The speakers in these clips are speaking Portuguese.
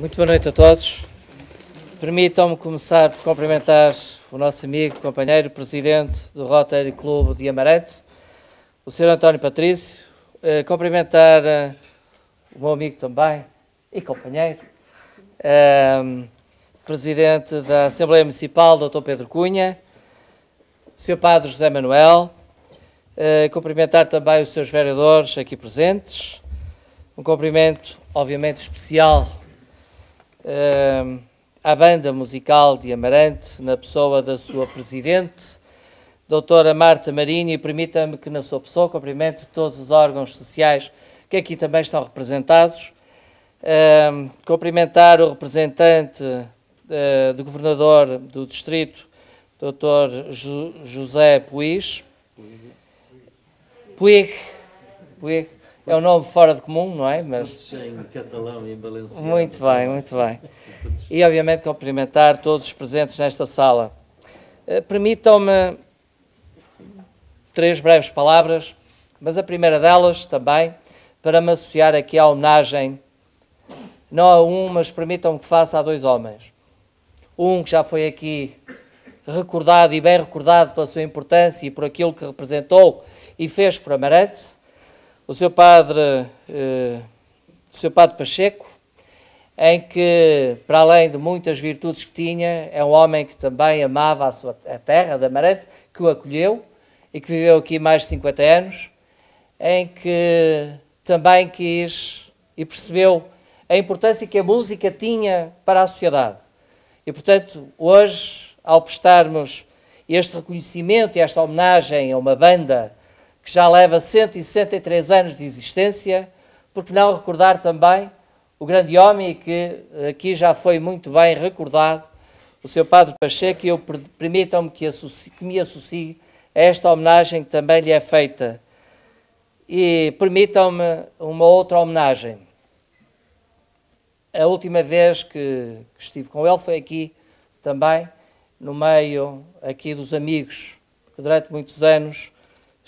Muito boa noite a todos. Permitam-me começar por cumprimentar o nosso amigo, companheiro, presidente do Rotary Clube de Amarante, o Sr. António Patrício, uh, cumprimentar uh, o meu amigo também e companheiro, uh, presidente da Assembleia Municipal, Dr. Pedro Cunha, o Sr. Padre José Manuel, cumprimentar também os seus vereadores aqui presentes, um cumprimento, obviamente, especial uh, ehm, à banda musical de Amarante, na pessoa da sua presidente, doutora Marta Marinho, e permita-me que, na sua pessoa, cumprimente todos os órgãos sociais que aqui também estão representados, uh, cumprimentar o representante uh, do governador do distrito, doutor jo José Puis, Puig, Puig, é um nome fora de comum, não é? Mas em catalão e valenciano. Muito bem, muito bem. E obviamente cumprimentar todos os presentes nesta sala. Eh, permitam-me três breves palavras, mas a primeira delas também para me associar aqui à homenagem não a um, mas permitam-me que faça a dois homens. Um que já foi aqui recordado e bem recordado pela sua importância e por aquilo que representou e fez por Amarante, o seu padre, eh, o seu padre Pacheco, em que, para além de muitas virtudes que tinha, é um homem que também amava a sua a terra de Amarante, que o acolheu e que viveu aqui mais de 50 anos, em que também quis e percebeu a importância que a música tinha para a sociedade. E, portanto, hoje, ao prestarmos este reconhecimento e esta homenagem a uma banda que já leva 163 anos de existência, porque não recordar também o grande homem que aqui já foi muito bem recordado, o seu Padre Pacheco, e eu permitam-me que, que, me associe a esta homenagem que também lhe é feita. E permitam-me uma outra homenagem. A última vez que, que estive com ele foi aqui também, no meio aqui dos amigos, que durante muitos anos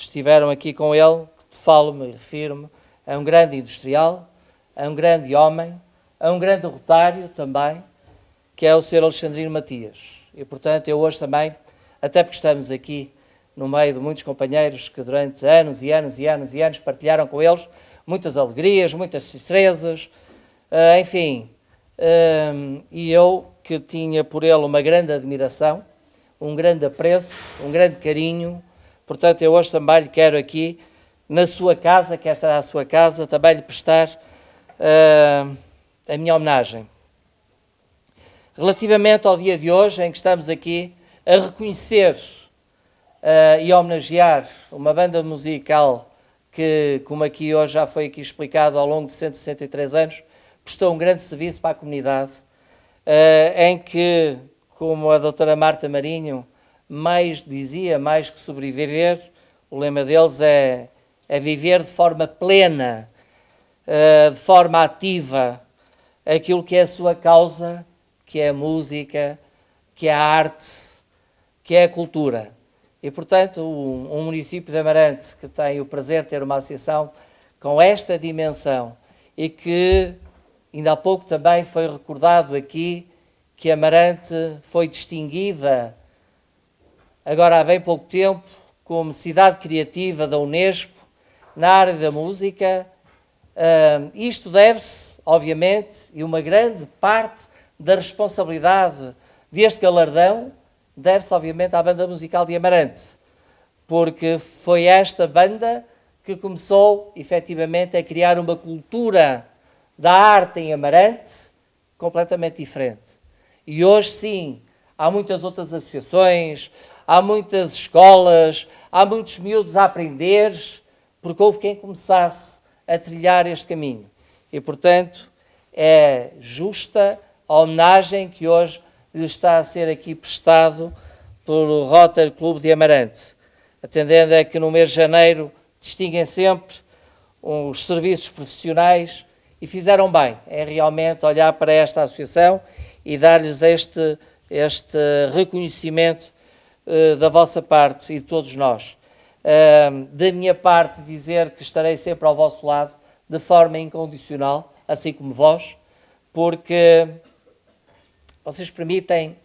estiveram aqui com ele, falo-me e refiro-me a é um grande industrial, a é um grande homem, a é um grande rotário também, que é o Sr. Alexandrino Matias. E, portanto, eu hoje também, até porque estamos aqui no meio de muitos companheiros que durante anos e anos e anos e anos partilharam com eles muitas alegrias, muitas tristezas, eh, enfim. Eh, e eu, que tinha por ele uma grande admiração, um grande apreço, um grande carinho, Portanto, eu hoje também lhe quero aqui, na sua casa, que esta é a sua casa, também lhe prestar uh, a minha homenagem. Relativamente ao dia de hoje, em que estamos aqui a reconhecer uh, e homenagear uma banda musical que, como aqui hoje já foi aqui explicado, ao longo de 163 anos, prestou um grande serviço para a comunidade, uh, em que, como a doutora Marta Marinho mais, dizia, mais que sobreviver, o lema deles é, é viver de forma plena, eh, de forma ativa, aquilo que é a sua causa, que é a música, que é a arte, que é a cultura. E, portanto, um, um município de Amarante que tem o prazer de ter uma associação com esta dimensão e que, ainda há pouco também foi recordado aqui, que Amarante foi distinguida agora há bem pouco tempo, como cidade criativa da Unesco na área da música. Uh, isto deve-se, obviamente, e uma grande parte da responsabilidade deste galardão deve-se, obviamente, à banda musical de Amarante, porque foi esta banda que começou, efetivamente, a criar uma cultura da arte em Amarante completamente diferente. E hoje, sim, há muitas outras associações, há muitas escolas, há muitos miúdos a aprender, porque houve quem começasse a trilhar este caminho. E, portanto, é justa a homenagem que hoje lhe está a ser aqui prestado pelo Rotary Clube de Amarante, atendendo a que no mês de janeiro distinguem sempre os serviços profissionais e fizeram bem, é realmente olhar para esta associação e dar-lhes este, este reconhecimento eh, da vossa parte e de todos nós. Uh, da minha parte, dizer que estarei sempre ao vosso lado de forma incondicional, assim como vós, porque vocês permitem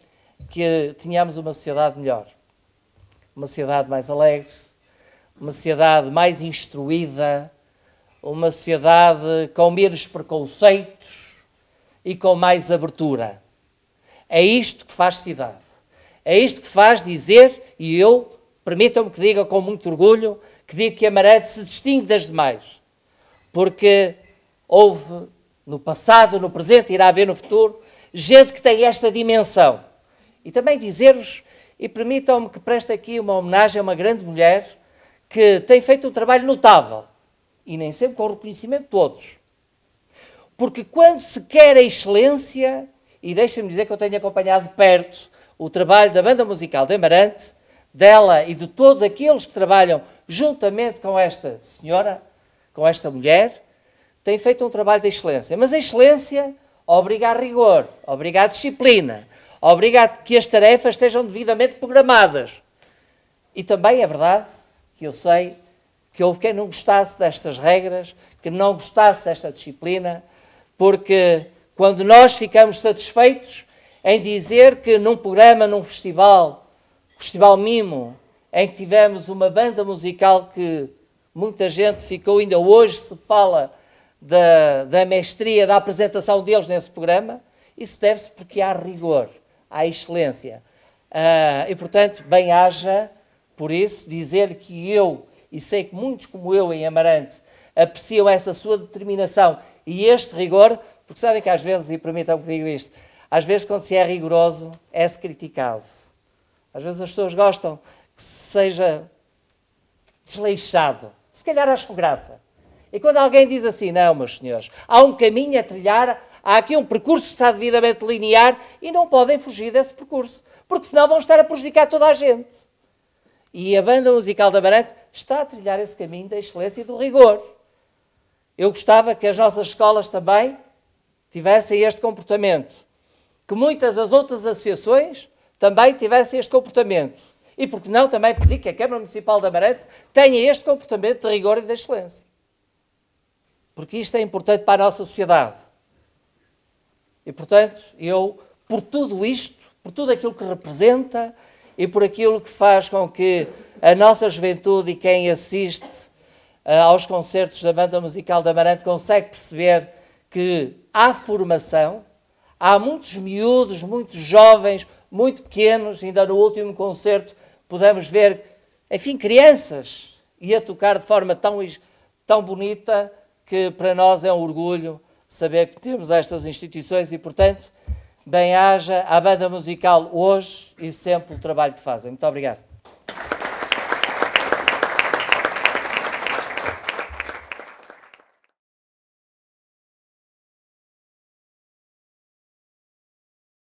que tenhamos uma sociedade melhor, uma sociedade mais alegre, uma sociedade mais instruída, uma sociedade com menos preconceitos e com mais abertura. É isto que faz cidade. É isto que faz dizer, e eu, permitam-me que diga com muito orgulho, que digo que Amarante se distingue das demais. Porque houve no passado, no presente, irá haver no futuro, gente que tem esta dimensão. E também dizer-vos, e permitam-me que preste aqui uma homenagem a uma grande mulher que tem feito um trabalho notável e nem sempre com o reconhecimento de todos. Porque quando se quer a excelência, e deixem-me dizer que eu tenho acompanhado de perto o trabalho da banda musical de Amarante, dela e de todos aqueles que trabalham juntamente com esta senhora, com esta mulher, tem feito um trabalho de excelência. Mas a excelência obriga a rigor, obriga a disciplina, obriga a que as tarefas estejam devidamente programadas. E também é verdade que eu sei que houve quem não gostasse destas regras, que não gostasse desta disciplina, porque quando nós ficamos satisfeitos, em dizer que num programa, num festival, Festival Mimo, em que tivemos uma banda musical que muita gente ficou, ainda hoje se fala da, da mestria da apresentação deles nesse programa, isso deve-se porque há rigor, há excelência. Uh, e, portanto, bem haja, por isso, dizer que eu, e sei que muitos como eu em Amarante, apreciam essa sua determinação e este rigor, porque sabem que às vezes, e permitam que digo isto, às vezes, quando se é rigoroso, é-se criticado. Às vezes as pessoas gostam que se seja desleixado. Se calhar acham graça. E quando alguém diz assim, não, meus senhores, há um caminho a trilhar, há aqui um percurso que está devidamente linear e não podem fugir desse percurso, porque senão vão estar a prejudicar toda a gente. E a banda musical da Barante está a trilhar esse caminho da excelência e do rigor. Eu gostava que as nossas escolas também tivessem este comportamento que muitas das outras associações também tivessem este comportamento. E, por que não, também pedir que a Câmara Municipal de Amarante tenha este comportamento de rigor e de excelência. Porque isto é importante para a nossa sociedade. E, portanto, eu, por tudo isto, por tudo aquilo que representa e por aquilo que faz com que a nossa juventude e quem assiste uh, aos concertos da Banda Musical da Amarante consegue perceber que há formação, Há muitos miúdos, muitos jovens, muito pequenos, ainda no último concerto pudemos ver, enfim, crianças, e a tocar de forma tão, tão bonita que para nós é um orgulho saber que temos estas instituições e, portanto, bem-haja à banda musical hoje e sempre o trabalho que fazem. Muito obrigado.